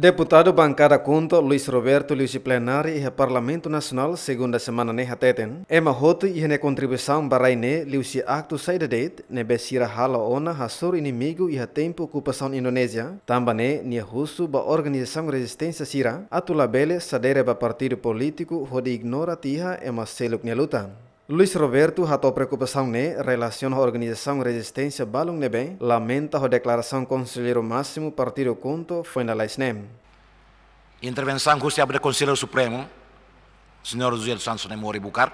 Deputado bancada conto Luiz Roberto Luiz Plenário e Parlamento Nacional segunda semana ne hateten. Ema hot e ne contribuição para ne Luiz acto saída date ne besira hala ona hasur inimigo e tempo ocupação Indonésia. Tamba ne ne russo ba organização resistência sira atula bele sadere ba partido político hodi ignora tiha ema seluk ne luta. Luis Roberto tua preocupação né relação à organização Resistência Balum bem lamenta a declaração conselheiro máximo partido conto foi na Laisnem. Intervenção que se abre conselheiro supremo, senhor José dos Santos Nemori Bucar,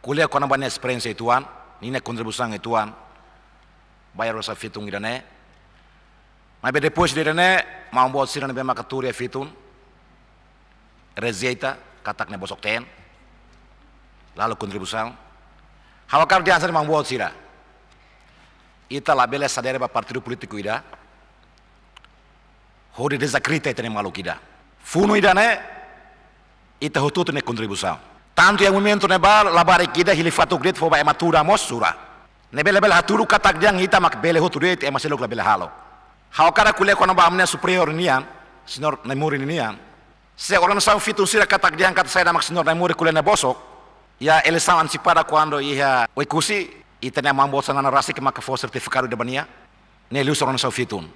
colher com a banha experiência é tuan nina contribuição vai a rosa fitung irané mas depois de irane, mau buat sirane bem makaturi fitun, rezeita, katak ne bosok ten, lalu la hawakar di ansar mang buat sira. Ita la sadere ba partido politiku ida. de desacrita itene malu kida Funo ida ne Ita hotuto ne contribuição. tantu yang momento ne ba labare kida hilifatu grit fo ba ematura mosura. Ne bela bele haturu katak diang ita mak bele hutu ite emaselok la bela halo. hawakar kule kono ba amne superior nian, sinor ne nian, niang. Se orang sam fitun katak diang kat saya namak senor ne muri ne bosok. Ya ele si antecipada kuando ia o cursi e tenha mambo sana na rasik que maca for de bania ne luso na sofitun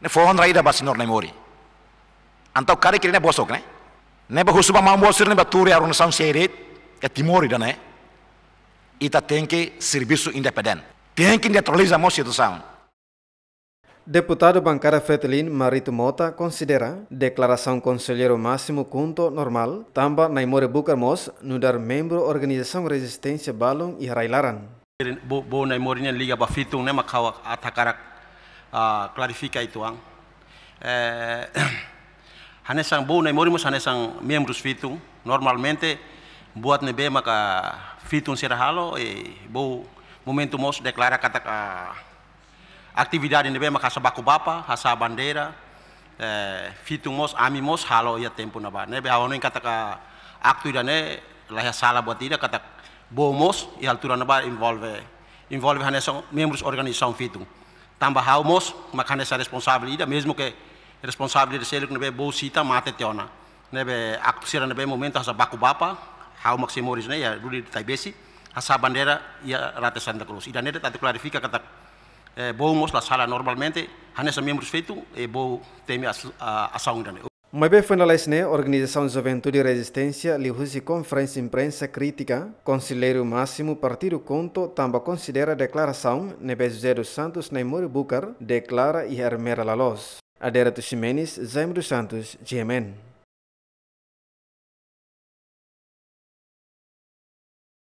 ne fohon onra ida basinor na mori antau kari kirine bosok ne ne ba husuba mambo sirne baturi arun são seret e timori danae, ita tenke que independen, tenke tem que neutralizar a do sound Deputado bancário Fetelin Marito Mota considera declaração conselheiro Máximo Cunto normal, tamba na imore Bucarmos, mos dar membro organização resistência Balon e Railaran. Bo, bo na imore nia liga bafitung nema makawa atakarak ah, uh, ah, clarifica ituang. Eh, hanesang bo na imore mos hanesang membros fitung, normalmente buat nebe maka fitung sirahalo, e bo momento mos deklara kata uh, Atividade bema makasa baku bapa, hasa bandeira, eh, fitung mos, ami mos, halo ia tempo ne be aonin kata kataka aktu idane laha sala buat ida katak bomos, ia altura ba involve involve hane haneson membros organização fitung. Tambah hau mos, makane sa responsável ida, mesmo que responsável de selo bo sita mate teona. be aktu sira na be momento hasa baku bapa, hau maximoris ne ia rudi taibesi, hasa bandera ia ratusan Santa Cruz. Ida nede tadi klarifikasi katak Eh, vou mostrar a sala normalmente, nesse mesmo feito e vou ter a ação também. Mas bem, finalmente, né? Organização Juventude e Resistência liu-se conferência imprensa crítica. Conselheiro Máximo Partido Conto também considera a declaração Nebes José dos Santos Neymori né, Bucar declara e Hermera Lalos. Adereto Ximenes, Zaim dos Santos, GMN.